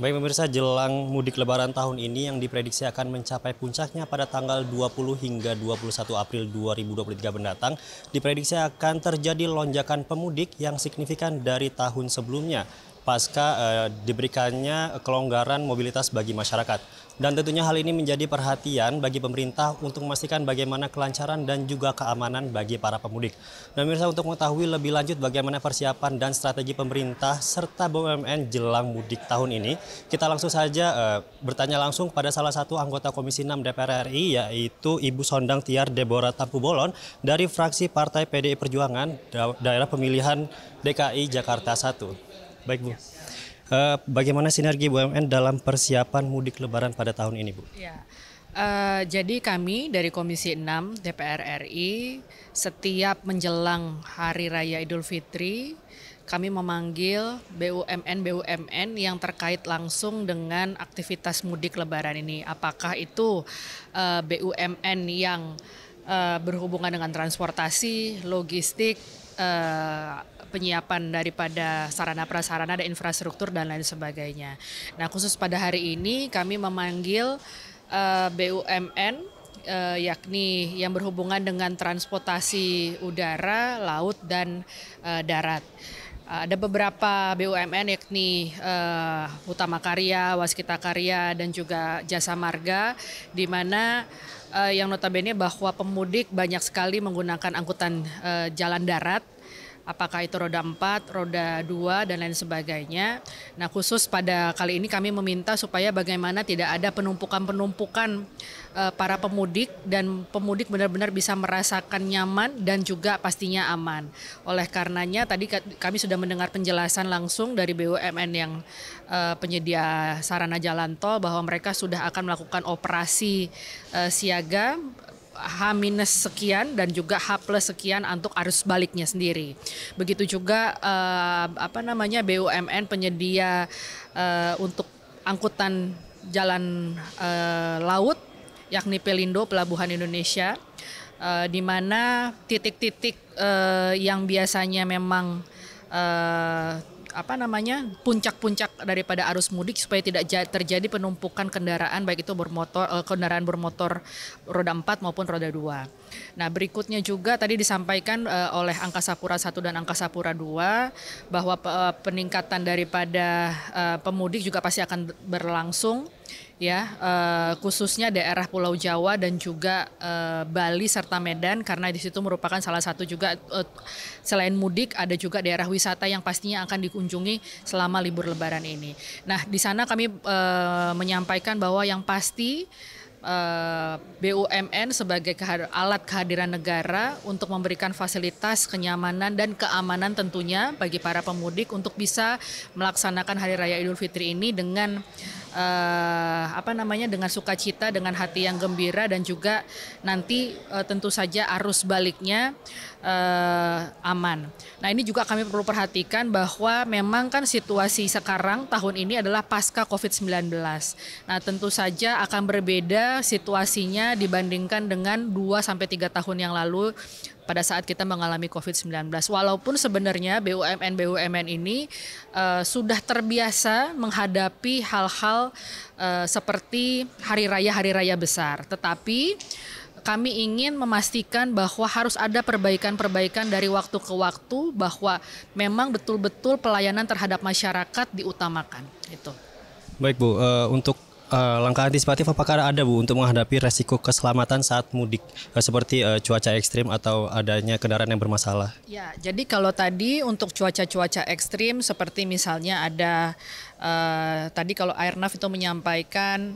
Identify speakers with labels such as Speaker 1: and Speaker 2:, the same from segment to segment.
Speaker 1: Baik pemirsa, jelang mudik lebaran tahun ini yang diprediksi akan mencapai puncaknya pada tanggal 20 hingga 21 April 2023 mendatang, diprediksi akan terjadi lonjakan pemudik yang signifikan dari tahun sebelumnya pasca eh, diberikannya kelonggaran mobilitas bagi masyarakat. Dan tentunya hal ini menjadi perhatian bagi pemerintah untuk memastikan bagaimana kelancaran dan juga keamanan bagi para pemudik. Nah, pemirsa untuk mengetahui lebih lanjut bagaimana persiapan dan strategi pemerintah serta BUMN jelang mudik tahun ini, kita langsung saja eh, bertanya langsung pada salah satu anggota Komisi 6 DPR RI yaitu Ibu Sondang Tiar Deborah Tampubolon dari fraksi Partai PDI Perjuangan daerah pemilihan DKI Jakarta 1. Baik Bu. Uh, bagaimana sinergi BUMN dalam persiapan mudik Lebaran pada tahun ini Bu?
Speaker 2: Ya. Uh, jadi kami dari Komisi 6 DPR RI setiap menjelang Hari Raya Idul Fitri kami memanggil BUMN BUMN yang terkait langsung dengan aktivitas mudik Lebaran ini. Apakah itu uh, eh, BUMN yang uh, berhubungan dengan transportasi, logistik, uh, penyiapan daripada sarana prasarana dan infrastruktur dan lain sebagainya. Nah, khusus pada hari ini kami memanggil uh, eh, BUMN uh, eh, yakni yang berhubungan dengan transportasi udara, laut, dan uh, darat. Ada beberapa BUMN yakni uh, Utama Karya, Waskita Karya, dan juga Jasa Marga, di mana uh, yang notabene bahwa pemudik banyak sekali menggunakan angkutan uh, jalan darat apakah itu roda 4, roda 2 dan lain sebagainya. Nah, khusus pada kali ini kami meminta supaya bagaimana tidak ada penumpukan-penumpukan eh, para pemudik dan pemudik benar-benar bisa merasakan nyaman dan juga pastinya aman. Oleh karenanya tadi kami sudah mendengar penjelasan langsung dari BUMN yang uh, penyedia sarana jalan tol bahwa mereka sudah akan melakukan operasi uh, siaga H minus sekian dan juga H plus sekian untuk arus baliknya sendiri. Begitu juga uh, apa namanya BUMN penyedia uh, untuk angkutan jalan uh, laut yakni Pelindo Pelabuhan Indonesia uh, di mana titik-titik uh, yang biasanya memang uh, apa namanya puncak-puncak daripada arus mudik supaya tidak terjadi penumpukan kendaraan baik itu bermotor eh, kendaraan bermotor roda 4 maupun roda 2. Nah, berikutnya juga tadi disampaikan eh, oleh Angkasa Pura 1 dan Angkasa Pura 2 bahwa eh, peningkatan daripada pemudik juga pasti akan berlangsung ya khususnya daerah Pulau Jawa dan juga Bali serta Medan karena di situ merupakan salah satu juga selain mudik ada juga daerah wisata yang pastinya akan dikunjungi kunjungi selama libur Lebaran ini. Nah, di sana kami e, menyampaikan bahwa yang pasti eh, BUMN sebagai alat kehadiran negara untuk memberikan fasilitas kenyamanan dan keamanan tentunya bagi para pemudik untuk bisa melaksanakan Hari Raya Idul Fitri ini dengan uh, apa namanya dengan sukacita dengan hati yang gembira dan juga nanti uh, tentu saja arus baliknya uh, aman. Nah ini juga kami perlu perhatikan bahwa memang kan situasi sekarang tahun ini adalah pasca COVID-19. Nah tentu saja akan berbeda situasinya dibandingkan dengan 2 sampai 3 tahun yang lalu pada saat kita mengalami COVID-19. Walaupun sebenarnya BUMN BUMN ini uh, sudah terbiasa menghadapi hal-hal uh, seperti hari raya hari raya besar, tetapi kami ingin memastikan bahwa harus ada perbaikan-perbaikan dari waktu ke waktu bahwa memang betul-betul pelayanan terhadap masyarakat diutamakan
Speaker 1: itu. Baik Bu, uh, untuk uh, langkah antisipatif apakah ada Bu untuk menghadapi resiko keselamatan saat mudik uh, seperti uh, cuaca ekstrim atau adanya kendaraan yang bermasalah?
Speaker 2: Ya, jadi kalau tadi untuk cuaca-cuaca ekstrim seperti misalnya ada uh, tadi kalau Airnav itu menyampaikan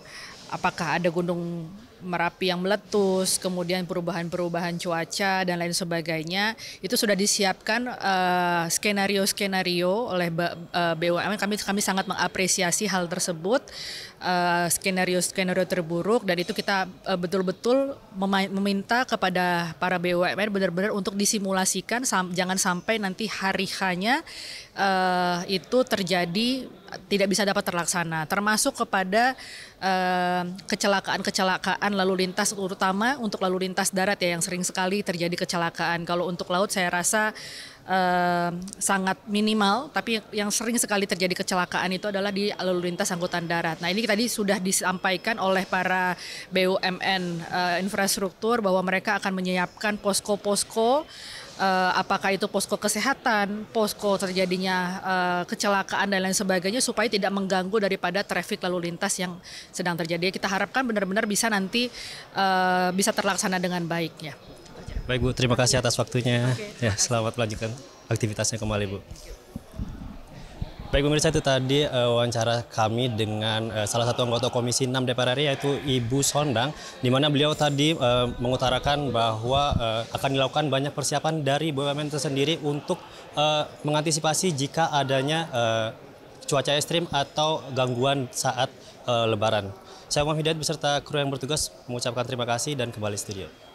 Speaker 2: apakah ada gunung Merapi yang meletus, kemudian perubahan-perubahan cuaca dan lain sebagainya, itu sudah disiapkan skenario-skenario uh, oleh B, BUMN. Kami kami sangat mengapresiasi hal tersebut skenario eh, skenario skenario terburuk dan itu kita eh, betul-betul uh, meminta kepada para BUMN benar-benar untuk disimulasikan sam jangan sampai nanti hari hanya uh, eh, itu terjadi tidak bisa dapat terlaksana termasuk kepada kecelakaan-kecelakaan uh, lalu lintas terutama untuk lalu lintas darat ya yang sering sekali terjadi kecelakaan kalau untuk laut saya rasa Eh, sangat minimal, tapi yang sering sekali terjadi kecelakaan itu adalah di lalu lintas angkutan darat. Nah ini tadi sudah disampaikan oleh para BUMN eh, infrastruktur bahwa mereka akan menyiapkan posko-posko eh, apakah itu posko kesehatan, posko terjadinya eh, kecelakaan dan lain sebagainya supaya tidak mengganggu daripada trafik lalu lintas yang sedang terjadi. Kita harapkan benar-benar bisa nanti bisa terlaksana dengan baik ya.
Speaker 1: Baik Bu, terima kasih atas waktunya. Okay, ya, selamat melanjutkan aktivitasnya kembali Bu. Baik pemirsa itu tadi uh, wawancara kami dengan uh, salah satu anggota Komisi 6 DPR RI yaitu Ibu Sondang di mana beliau tadi uh, mengutarakan bahwa uh, akan dilakukan banyak persiapan dari BUMN tersendiri untuk uh, mengantisipasi jika adanya uh, cuaca ekstrim atau gangguan saat uh, lebaran. Saya Muhammad Hidayat beserta kru yang bertugas mengucapkan terima kasih dan kembali studio.